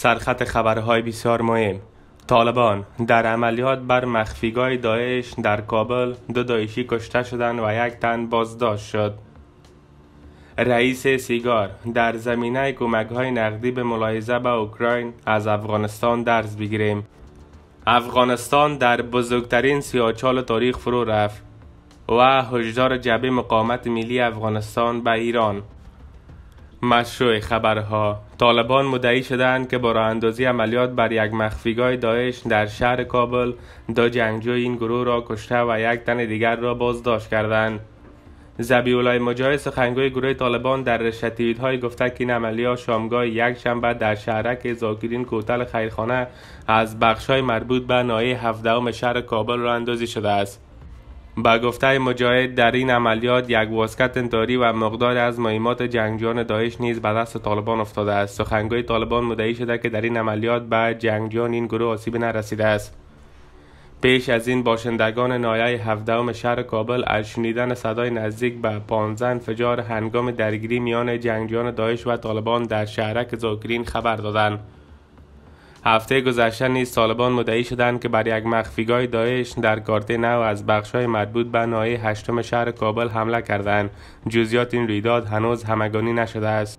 سرخط خبرهای بسیار مهم طالبان در عملیات بر مخفیگاه داعش در کابل دو دایشی کشته شدند و یک تن بازداشت شد رئیس سیگار در زمینه کمک های نقدی به ملاحظه به اوکراین از افغانستان درس بگیریم افغانستان در بزرگترین سیاچال تاریخ فرو رفت و هشدار جبه مقامت ملی افغانستان به ایران مشروع خبرها طالبان مدعی شدند که با راه عملیات بر یک مخفیگاه داعش در شهر کابل دو جنگجو این گروه را کشته و یک تن دیگر را بازداشت کردند زبیولای مجاهد سخنگوی گروه طالبان در رشتیویت های گفته که این عملیات شامگاه یک شنبه در شهرک زاگیرین کوتل خیرخانه از بخش های مربوط به نایه هفدهم شهر کابل را اندازی شده است با گفته مجاهد در این عملیات یک واسکت انتاری و مقدار از مهمات جنگجویان داعش نیز به دست طالبان افتاده است سخنگوی طالبان مدعی شده که در این عملیات به جنگجویان این گروه آسیب نرسیده است پیش از این باشندگان نایه هفدهم شهر کابل از شنیدن صدای نزدیک به 15 انفجار هنگام درگیری میان جنگجویان داعش و طالبان در شهرک زاکرین خبر دادند هفته گذشته نیز طالبان مدعی شدند که بر یک مخفیگاه داعش در گارده نو از بخشهای مربوط به ناحیه هشتم شهر کابل حمله کردند جزئیات این رویداد هنوز همگانی نشده است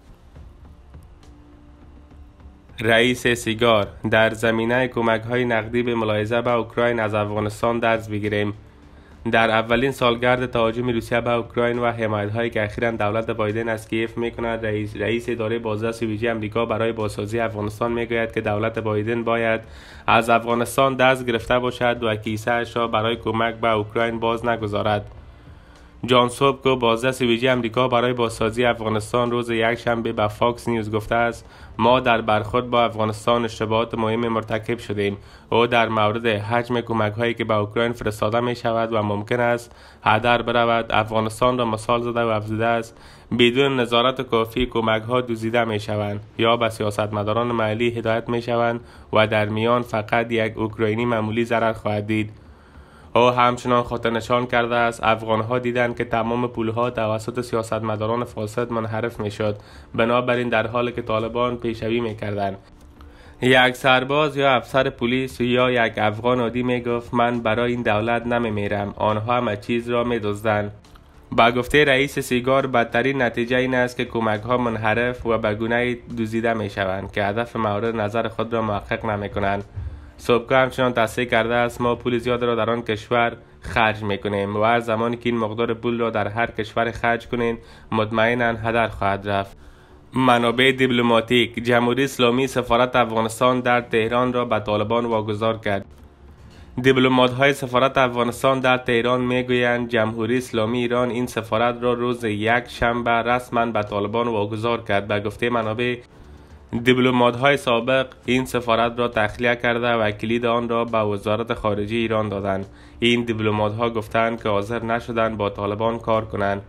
رئیس سیگار در زمینه کمک های نقدی به ملاحظه به اوکراین از افغانستان درس بگیریم در اولین سالگرد تهاجم روسیه به اوکراین و هایی که اخیرا دولت بایدن از کیف میکند رئیس رئیس اداره بازرس ویژه آمریکا برای بازسازی افغانستان گوید که دولت بایدن باید از افغانستان دست گرفته باشد و اش را برای کمک به اوکراین باز نگذارد جان سوب گو بازرس ویژه امریکا برای بازسازی افغانستان روز یکشنبه به فاکس نیوز گفته است ما در برخورد با افغانستان اشتباهات مهم مرتکب شدیم او در مورد حجم کمک هایی که به اوکراین فرستاده می شود و ممکن است هدر برود افغانستان را مثال زده و افزوده است بدون نظارت کافی کمک ها دوزیده می شوند یا به سیاستمداران محلی هدایت می شوند و در میان فقط یک اوکراینی معمولی ضرر خواهد دید او همچنان نشان کرده است افغان ها دیدند که تمام پول ها توسط سیاستمداران فاسد منحرف می شد بنابراین در حالی که طالبان می میکردند یک سرباز یا افسر پلیس یا یک افغان عادی می گفت من برای این دولت نمی میرم آنها همه چیز را می دزدن. با گفته رئیس سیگار بدترین نتیجه این است که کمک ها منحرف و به گونه دوزیده می شوند که هدف مورد نظر خود را محقق نمی کنند سوبکو همچنان کرده است ما پول زیاد را در آن کشور خرج میکنیم و هر زمانی که این مقدار پول را در هر کشور خرج کنین مطمئنا هدر خواهد رفت منابع دیپلماتیک جمهوری اسلامی سفارت افغانستان در تهران را به طالبان واگذار کرد دیپلمات های سفارت افغانستان در تهران میگویند جمهوری اسلامی ایران این سفارت را روز یک شنبه رسما به طالبان واگذار کرد به گفته منابع دیپلمات های سابق این سفارت را تخلیه کرده و کلید آن را به وزارت خارجه ایران دادند این دیپلمات ها گفتند که حاضر نشدند با طالبان کار کنند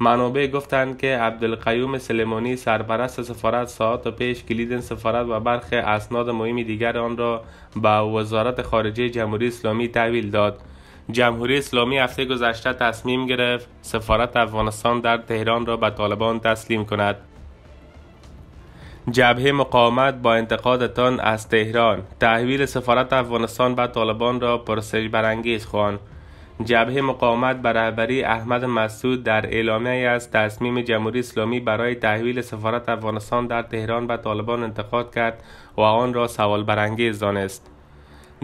منابع گفتند که عبدالقیوم سلیمانی سرپرست سفارت ساعت پیش کلید سفارت و برخی اسناد مهم دیگر آن را به وزارت خارجه جمهوری اسلامی تحویل داد جمهوری اسلامی هفته گذشته تصمیم گرفت سفارت افغانستان در تهران را به طالبان تسلیم کند جبهه مقاومت با انتقادتان از تهران تحویل سفارت افغانستان به طالبان را پرسش برانگیز خواند جبهه مقاومت به رهبری احمد مسعود در اعلامیه از تصمیم جمهوری اسلامی برای تحویل سفارت افغانستان در تهران به طالبان انتقاد کرد و آن را سوال برانگیز دانست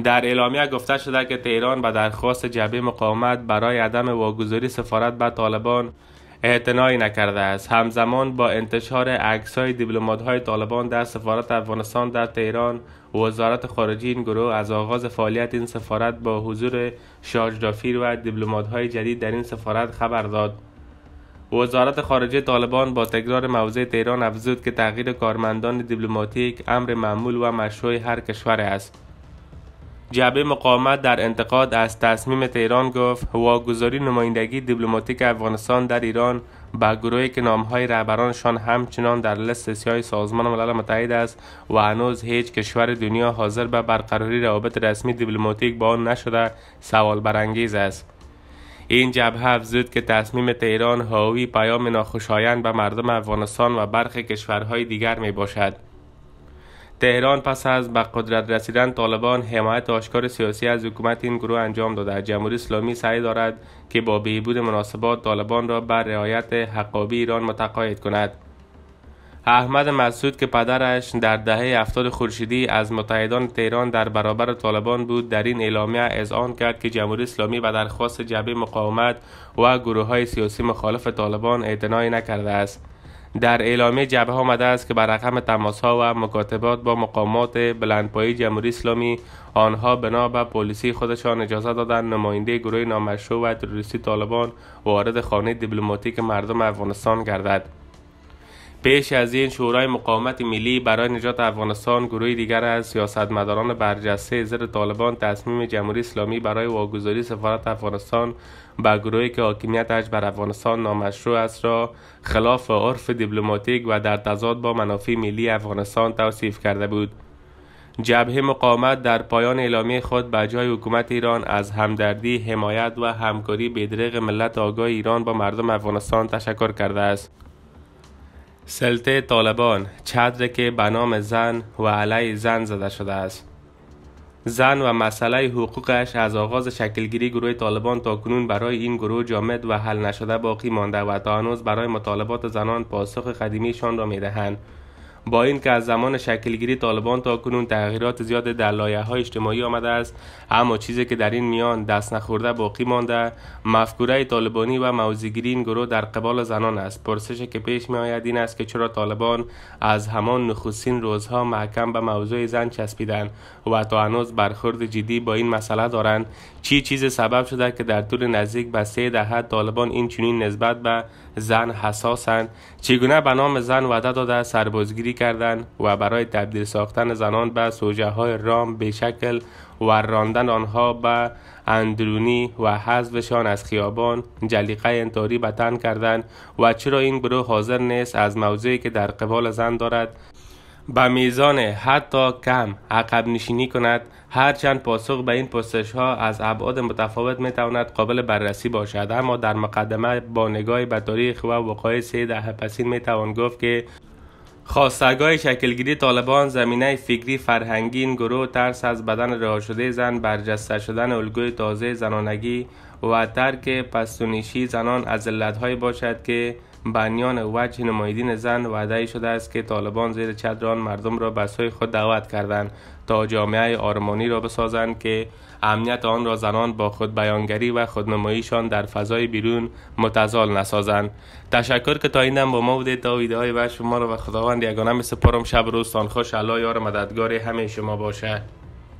در اعلامیه گفته شده که تهران به درخواست جبهه مقاومت برای عدم واگذاری سفارت به طالبان اعتنایی نکرده است همزمان با انتشار عکس‌های های طالبان در سفارت افغانستان در تهران وزارت خارجه این گروه از آغاز فعالیت این سفارت با حضور دافیر و های جدید در این سفارت خبر داد وزارت خارجه طالبان با تکرار موضع تهران افزود که تغییر کارمندان دیپلماتیک امر معمول و مشروع هر کشور است جبه مقاومت در انتقاد از تصمیم تهران گفت واگذاری نمایندگی دیپلماتیک افغانستان در ایران با گروهی که نامهای رهبرانشان همچنان در لست سیاه سازمان ملل متحد است و هنوز هیچ کشور دنیا حاضر به برقراری روابط رسمی دیپلماتیک با آن نشده سوال برانگیز است این جبهه افزود که تصمیم تهران حاوی پیام ناخوشایند به مردم افغانستان و برخی کشورهای دیگر می باشد تهران پس از به قدرت رسیدن طالبان حمایت آشکار سیاسی از حکومت این گروه انجام داده جمهوری اسلامی سعی دارد که با بهبود مناسبات طالبان را بر رعایت حقابی ایران متقاعد کند احمد مسعود که پدرش در دهه هفتاد خورشیدی از متحدان تهران در برابر طالبان بود در این اعلامیه آن کرد که جمهوری اسلامی به درخواست جبهه مقاومت و گروه های سیاسی مخالف طالبان اعتنایی نکرده است در اعلامیه جبهه آمده است که بر رقم تماس ها و مکاتبات با مقامات بلندپایه جمهوری اسلامی آنها بنا به پلیسی خودشان اجازه دادند نماینده گروه نامشروع و تروریستی طالبان وارد خانه دیپلماتیک مردم افغانستان گردد پیش از این شورای مقاومت ملی برای نجات افغانستان گروه دیگر از سیاستمداران برجسته زیر طالبان تصمیم جمهوری اسلامی برای واگذاری سفارت افغانستان به گروهی که حاکمیتش بر افغانستان نامشروع است را خلاف عرف دیپلماتیک و در تضاد با منافع ملی افغانستان توصیف کرده بود جبهه مقاومت در پایان اعلامیه خود به جای حکومت ایران از همدردی، حمایت و همکاری بدرق ملت آگاه ایران با مردم افغانستان تشکر کرده است. سلطه طالبان چدر که به نام زن و علی زن زده شده است زن و مسئله حقوقش از آغاز شکلگیری گروه طالبان تا کنون برای این گروه جامد و حل نشده باقی مانده و تا هنوز برای مطالبات زنان پاسخ قدیمیشان را میدهند با این که از زمان شکلگیری طالبان تا کنون تغییرات زیاد در لایه های اجتماعی آمده است اما چیزی که در این میان دست نخورده باقی مانده مفکوره طالبانی و موزیگیری این گروه در قبال زنان است پرسشی که پیش می آید این است که چرا طالبان از همان نخستین روزها محکم به موضوع زن چسبیدن و تا هنوز برخورد جدی با این مسئله دارند چی چیز سبب شده که در طول نزدیک به سه دهه طالبان این چنین نسبت به زن حساسند چگونه به نام زن وعده داده سربازگیری کردند و برای تبدیل ساختن زنان به سوژه های رام به شکل و راندن آنها به اندرونی و حذفشان از خیابان جلیقه انتاری به کردند و چرا این گروه حاضر نیست از موضعی که در قبال زن دارد به میزان حتی کم عقب نشینی کند هرچند پاسخ به این پستش ها از ابعاد متفاوت میتواند قابل بررسی باشد اما در مقدمه با نگاهی به تاریخ و وقایع سه دهه پسین می گفت که خواستگاه شکلگیری طالبان زمینه فکری فرهنگی این گروه ترس از بدن رها شده زن برجسته شدن الگوی تازه زنانگی و ترک پستونیشی زنان از علتهایی باشد که بنیان وجه نمایدین زن وعده شده است که طالبان زیر چدران مردم را به سوی خود دعوت کردند تا جامعه آرمانی را بسازند که امنیت آن را زنان با خود بیانگری و خودنماییشان در فضای بیرون متضال نسازند تشکر که تا اینم با ما بودید تا ویدئوهای و شما را و خداوند یگانه سپارم شب روزتان خوش الله یار مددگار همه شما باشد